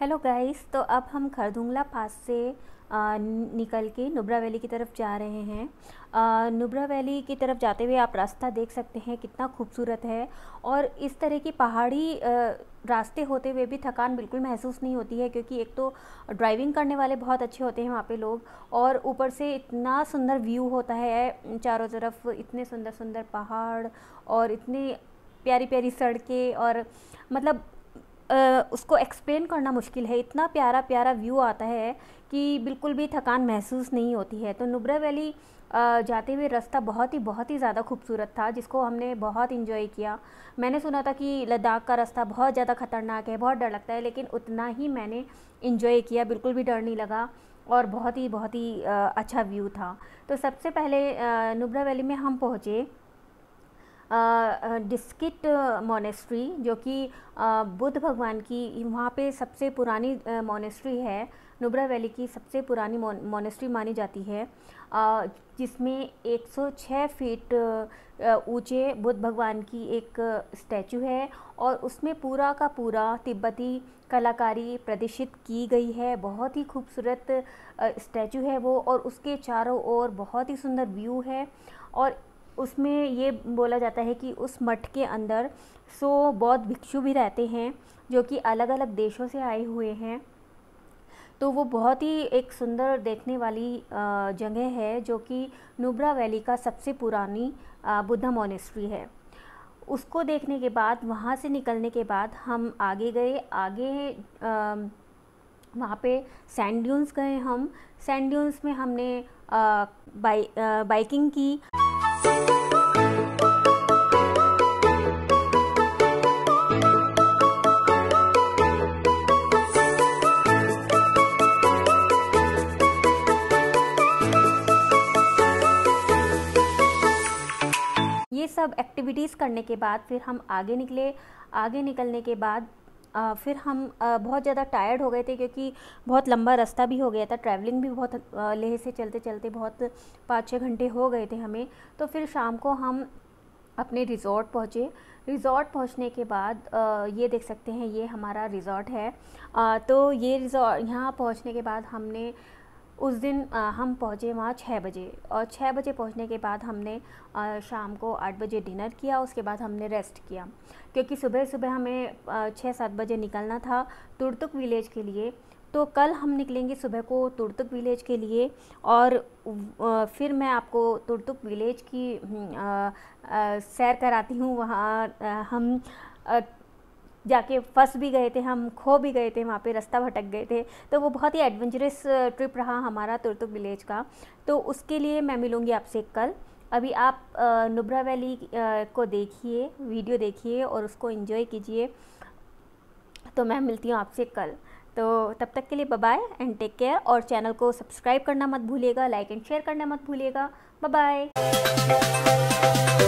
hello guys तो अब हम खरदुंगला पास से आ, निकल के नुब्रा वैली की तरफ जा रहे हैं आ, नुब्रा वैली की तरफ जाते हुए आप रास्ता देख सकते हैं कितना खूबसूरत है और इस तरह की पहाड़ी आ, रास्ते होते हुए भी थकान बिल्कुल महसूस नहीं होती है क्योंकि एक तो ड्राइविंग करने वाले बहुत अच्छे होते हैं वहाँ पे लोग और ऊपर से इतना सुंदर व्यू होता है चारों तरफ इतने सुंदर सुंदर पहाड़ और इतनी प्यारी प्यारी सड़कें और मतलब उसको एक्सप्लेन करना मुश्किल है इतना प्यारा प्यारा व्यू आता है कि बिल्कुल भी थकान महसूस नहीं होती है तो नुब्रा वैली जाते हुए रास्ता बहुत ही बहुत ही ज़्यादा खूबसूरत था जिसको हमने बहुत इन्जॉय किया मैंने सुना था कि लद्दाख का रास्ता बहुत ज़्यादा ख़तरनाक है बहुत डर लगता है लेकिन उतना ही मैंने इन्जॉय किया बिल्कुल भी डर नहीं लगा और बहुत ही बहुत ही अच्छा व्यू था तो सबसे पहले नुब्रा वैली में हम पहुँचे डिस्किट मोनेस्ट्री जो कि बुद्ध भगवान की वहाँ पे सबसे पुरानी मोनेस्ट्री है नुब्रा वैली की सबसे पुरानी मोनेस्ट्री मानी जाती है जिसमें 106 फीट ऊंचे बुद्ध भगवान की एक स्टैचू है और उसमें पूरा का पूरा तिब्बती कलाकारी प्रदर्शित की गई है बहुत ही खूबसूरत स्टैचू है वो और उसके चारों ओर बहुत ही सुंदर व्यू है और उसमें ये बोला जाता है कि उस मठ के अंदर सो बौद्ध भिक्षु भी रहते हैं जो कि अलग अलग देशों से आए हुए हैं तो वो बहुत ही एक सुंदर देखने वाली जगह है जो कि नुब्रा वैली का सबसे पुरानी बुद्धा मोनेस्ट्री है उसको देखने के बाद वहाँ से निकलने के बाद हम आगे गए आगे वहाँ पे सैंड ड्यून्स गए हम सैंड ड्यून्स में हमने बाइ, बाइकिंग की सब एक्टिविटीज़ करने के बाद फिर हम आगे निकले आगे निकलने के बाद आ, फिर हम आ, बहुत ज़्यादा टायर्ड हो गए थे क्योंकि बहुत लंबा रास्ता भी हो गया था ट्रैवलिंग भी बहुत लेह से चलते चलते बहुत पाँच छः घंटे हो गए थे हमें तो फिर शाम को हम अपने रिज़ॉर्ट पहुँचे रिज़ॉर्ट पहुँचने के बाद आ, ये देख सकते हैं ये हमारा रिज़ॉर्ट है आ, तो ये रिज़ॉर्ट यहाँ पहुँचने के बाद हमने उस दिन हम पहुँचे वहाँ छः बजे और छः बजे पहुँचने के बाद हमने शाम को आठ बजे डिनर किया उसके बाद हमने रेस्ट किया क्योंकि सुबह सुबह हमें छः सात बजे निकलना था तुर्तुक विलेज के लिए तो कल हम निकलेंगे सुबह को तुर्तुक विलेज के लिए और फिर मैं आपको तुर्तुक विलेज की हम्म, सैर कराती हूँ वहाँ हम जाके फंस भी गए थे हम खो भी गए थे वहाँ पे रास्ता भटक गए थे तो वो बहुत ही एडवेंचरस ट्रिप रहा हमारा तुरतुक विलेज का तो उसके लिए मैं मिलूँगी आपसे कल अभी आप नुब्रा वैली को देखिए वीडियो देखिए और उसको इन्जॉय कीजिए तो मैं मिलती हूँ आपसे कल तो तब तक के लिए बाय एंड टेक केयर और चैनल को सब्सक्राइब करना मत भूलिएगा लाइक एंड शेयर करना मत भूलिएगा बाय